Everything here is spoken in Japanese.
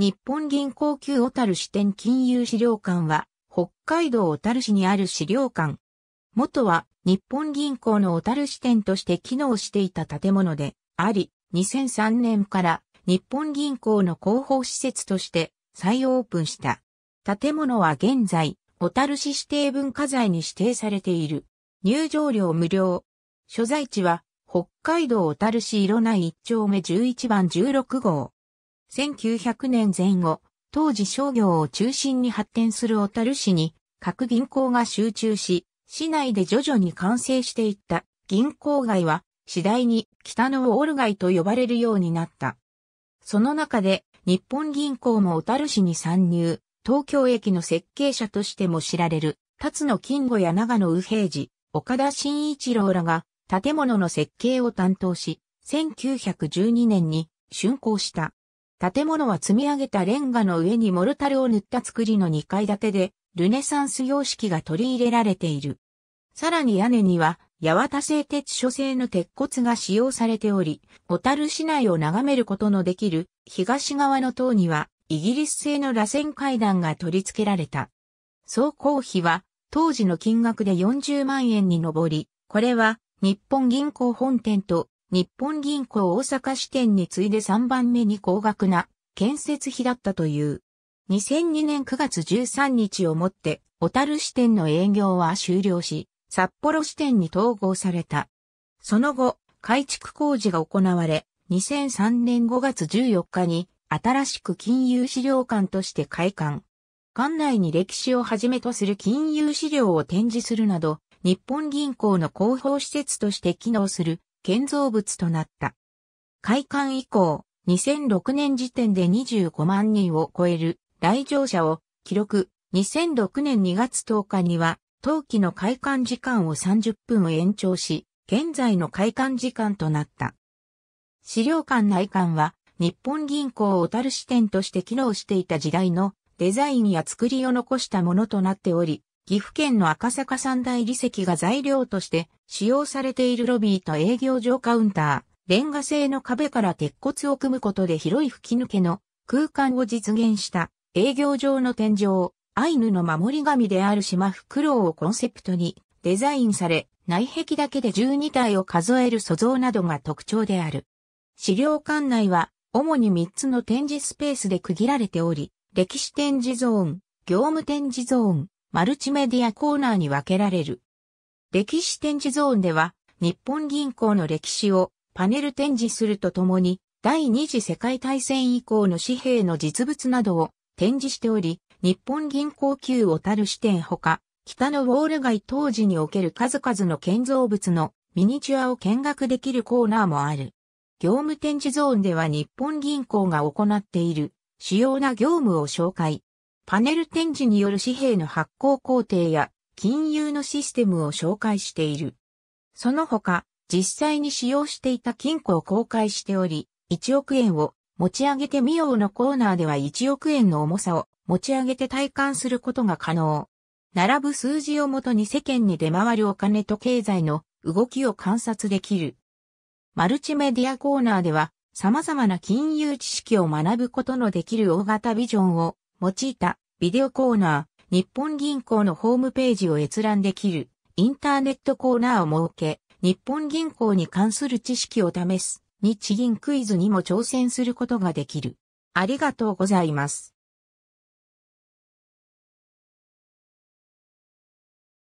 日本銀行級小樽支店金融資料館は、北海道小樽市にある資料館。元は日本銀行の小樽支店として機能していた建物であり、2003年から日本銀行の広報施設として再オープンした。建物は現在、小樽市指定文化財に指定されている。入場料無料。所在地は、北海道小樽市色内1丁目11番16号。1900年前後、当時商業を中心に発展する小樽市に各銀行が集中し、市内で徐々に完成していった銀行街は次第に北のウォール街と呼ばれるようになった。その中で日本銀行も小樽市に参入、東京駅の設計者としても知られる、辰野金吾や長野右平次、岡田新一郎らが建物の設計を担当し、1912年に竣工した。建物は積み上げたレンガの上にモルタルを塗った作りの2階建てで、ルネサンス様式が取り入れられている。さらに屋根には、八幡製鉄所製の鉄骨が使用されており、小樽市内を眺めることのできる東側の塔には、イギリス製の螺旋階段が取り付けられた。総工費は、当時の金額で40万円に上り、これは、日本銀行本店と日本銀行大阪支店に次いで3番目に高額な建設費だったという。2002年9月13日をもって、小樽支店の営業は終了し、札幌支店に統合された。その後、改築工事が行われ、2003年5月14日に新しく金融資料館として開館。館内に歴史をはじめとする金融資料を展示するなど、日本銀行の広報施設として機能する建造物となった。開館以降、2006年時点で25万人を超える来場者を記録。2006年2月10日には、当期の開館時間を30分延長し、現在の開館時間となった。資料館内館は、日本銀行小樽支店として機能していた時代のデザインや作りを残したものとなっており、岐阜県の赤坂三大理石が材料として使用されているロビーと営業場カウンター、レンガ製の壁から鉄骨を組むことで広い吹き抜けの空間を実現した営業場の天井、アイヌの守り神である島フクロウをコンセプトにデザインされ、内壁だけで12体を数える塑像などが特徴である。資料館内は主に3つの展示スペースで区切られており、歴史展示ゾーン、業務展示ゾーン、マルチメディアコーナーに分けられる。歴史展示ゾーンでは、日本銀行の歴史をパネル展示するとともに、第二次世界大戦以降の紙幣の実物などを展示しており、日本銀行級をたる支店ほか、北のウォール街当時における数々の建造物のミニチュアを見学できるコーナーもある。業務展示ゾーンでは日本銀行が行っている主要な業務を紹介。パネル展示による紙幣の発行工程や金融のシステムを紹介している。その他、実際に使用していた金庫を公開しており、1億円を持ち上げてみようのコーナーでは1億円の重さを持ち上げて体感することが可能。並ぶ数字をもとに世間に出回るお金と経済の動きを観察できる。マルチメディアコーナーでは様々な金融知識を学ぶことのできる大型ビジョンを用いたビデオコーナー、日本銀行のホームページを閲覧できるインターネットコーナーを設け、日本銀行に関する知識を試す日銀クイズにも挑戦することができる。ありがとうございます。